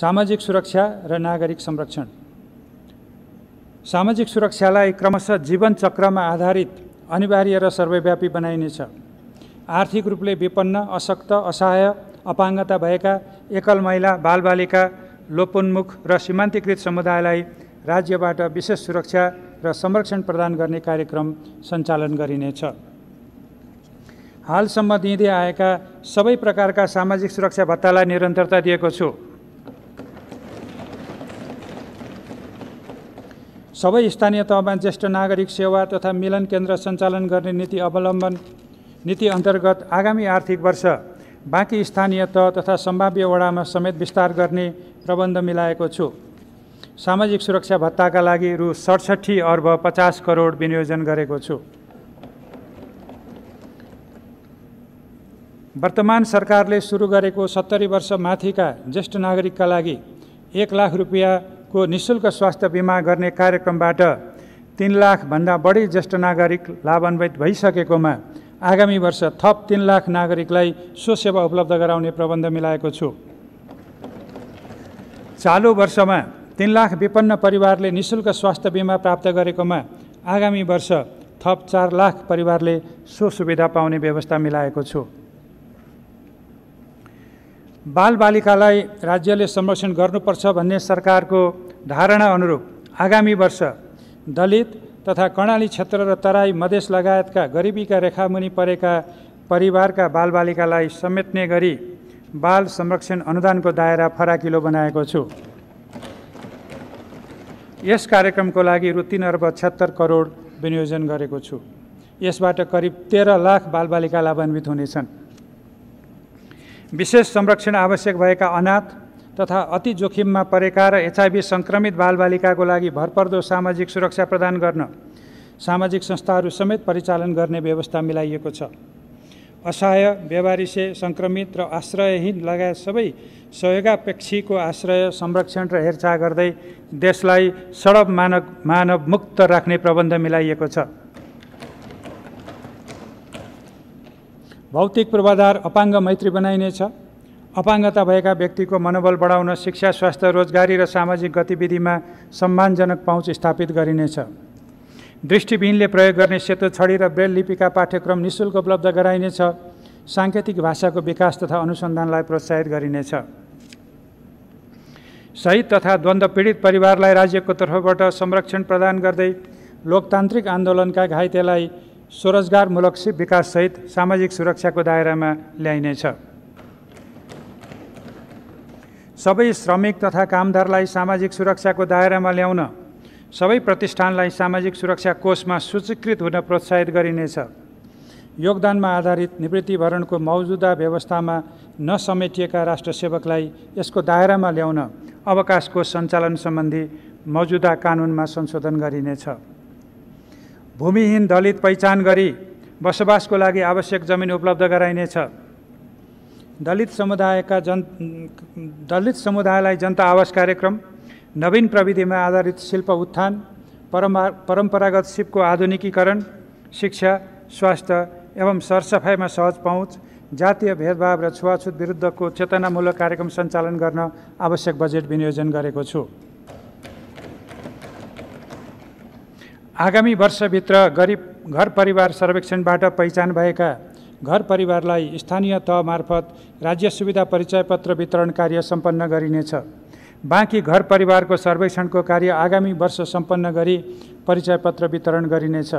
सामाजिक सुरक्षा र नागरिक संरक्षण सामाजिक सुरक्षालाई क्रमशः जीवन चक्रमा आधारित अनिवार्य र सर्वव्यापी बनाइनेछ आर्थिक रूपले विपन्न अशक्त असहाय अपाङ्गता भएका एकल महिला बालबालिका लोपोन्मुख र सीमान्तीकृत समुदायलाई राज्यबाट विशेष सुरक्षा र संरक्षण प्रदान गर्ने कार्यक्रम सञ्चालन गरिनेछ हालसम्म दिँदै आएका सबै प्रकारका सामाजिक सुरक्षा भत्तालाई निरन्तरता दिएको छु सबै स्थानीय तहमा ज्येष्ठ नागरिक सेवा तथा मिलन केन्द्र सञ्चालन गर्ने नीति अवलम्बन नीति अन्तर्गत आगामी आर्थिक वर्ष बाँकी स्थानीय तह तथा सम्भाव्य वडामा समेत विस्तार गर्ने प्रबन्ध मिलाएको छु सामाजिक सुरक्षा भत्ताका लागि रु सडसठी अर्ब पचास करोड विनियोजन गरेको छु वर्तमान सरकारले सुरु गरेको सत्तरी वर्ष माथिका ज्येष्ठ नागरिकका लागि एक लाख रुपियाँ को निशुल्क स्वास्थ्य बिमा गर्ने कार्यक्रमबाट तिन लाखभन्दा बढी ज्येष्ठ नागरिक लाभान्वित भइसकेकोमा आगामी वर्ष थप तिन लाख नागरिकलाई स्वसेवा उपलब्ध गराउने प्रबन्ध मिलाएको छु चालु वर्षमा तिन लाख विपन्न परिवारले निशुल्क स्वास्थ्य बिमा प्राप्त गरेकोमा आगामी वर्ष थप चार लाख परिवारले सो सुविधा पाउने व्यवस्था मिलाएको छु बालबालिकालाई राज्यले संरक्षण गर्नुपर्छ भन्ने सरकारको धारणा अनुरूप आगामी वर्ष दलित तथा कर्णाली क्षेत्र र तराई मधेस लगायतका गरिबीका रेखामुनि परेका परिवारका बालबालिकालाई समेट्ने गरी बाल संरक्षण अनुदानको दायरा फराकिलो बनाएको छु यस कार्यक्रमको लागि रु तिन अर्ब छत्तर करोड विनियोजन गरेको छु यसबाट करिब तेह्र लाख बालबालिका लाभान्वित हुनेछन् विशेष संरक्षण आवश्यक भएका अनाथ तथा अति जोखिममा परेका र एचआइबी सङ्क्रमित बालबालिकाको लागि भरपर्दो सामाजिक सुरक्षा प्रदान गर्न सामाजिक संस्थाहरू समेत परिचालन गर्ने व्यवस्था मिलाइएको छ असहाय व्यवहारिसे सङ्क्रमित र आश्रयहीन लगायत सबै सहयोगापेक्षीको आश्रय संरक्षण र हेरचाह गर्दै देशलाई सडब मानव मुक्त राख्ने प्रबन्ध मिलाइएको छ भौतिक पूर्वाधार अपाङ्ग मैत्री बनाइनेछ अपाङ्गता भएका व्यक्तिको मनोबल बढाउन शिक्षा स्वास्थ्य रोजगारी र सामाजिक गतिविधिमा सम्मानजनक पहुँच स्थापित गरिनेछ दृष्टिविहीनले प्रयोग गर्ने सेतो छडी र ब्रेल लिपिका पाठ्यक्रम निशुल्क उपलब्ध गराइनेछ साङ्केतिक भाषाको विकास तथा अनुसन्धानलाई प्रोत्साहित गरिनेछ शहीद तथा द्वन्द्व पीडित परिवारलाई राज्यको तर्फबाट संरक्षण प्रदान गर्दै लोकतान्त्रिक आन्दोलनका घाइतेलाई स्वरोजगारमूलक विकाससहित सामाजिक सुरक्षाको दायरामा ल्याइनेछ सबै श्रमिक तथा कामदारलाई सामाजिक सुरक्षाको दायरामा ल्याउन सबै प्रतिष्ठानलाई सामाजिक सुरक्षा कोषमा सूचीकृत हुन प्रोत्साहित गरिनेछ योगदानमा आधारित निवृत्तिभरणको मौजुदा व्यवस्थामा नसमेटिएका राष्ट्रसेवकलाई यसको दायरामा ल्याउन अवकाशको सञ्चालन सम्बन्धी मौजुदा कानुनमा संशोधन गरिनेछ भूमिहीन दलित पहिचान गरी बसोबासको लागि आवश्यक जमिन उपलब्ध गराइनेछ दलित समुदायका जन दलित समुदायलाई जनता आवास कार्यक्रम नवीन प्रविधिमा आधारित शिल्प उत्थान परमा परम्परागत सिपको आधुनिकीकरण शिक्षा स्वास्थ्य एवं सरसफाइमा सहज पहुँच जातीय भेदभाव र छुवाछुत विरुद्धको चेतनामूलक कार्यक्रम सञ्चालन गर्न आवश्यक बजेट विनियोजन गरेको छु आगामी वर्षभित्र गरिब घर परिवार सर्वेक्षणबाट पहिचान भएका घर परिवारलाई स्थानीय तह मार्फत राज्य सुविधा परिचय पत्र वितरण कार्य सम्पन्न गरिनेछ बाँकी घर परिवारको सर्वेक्षणको कार्य आगामी वर्ष सम्पन्न गरी परिचय पत्र वितरण गरिनेछ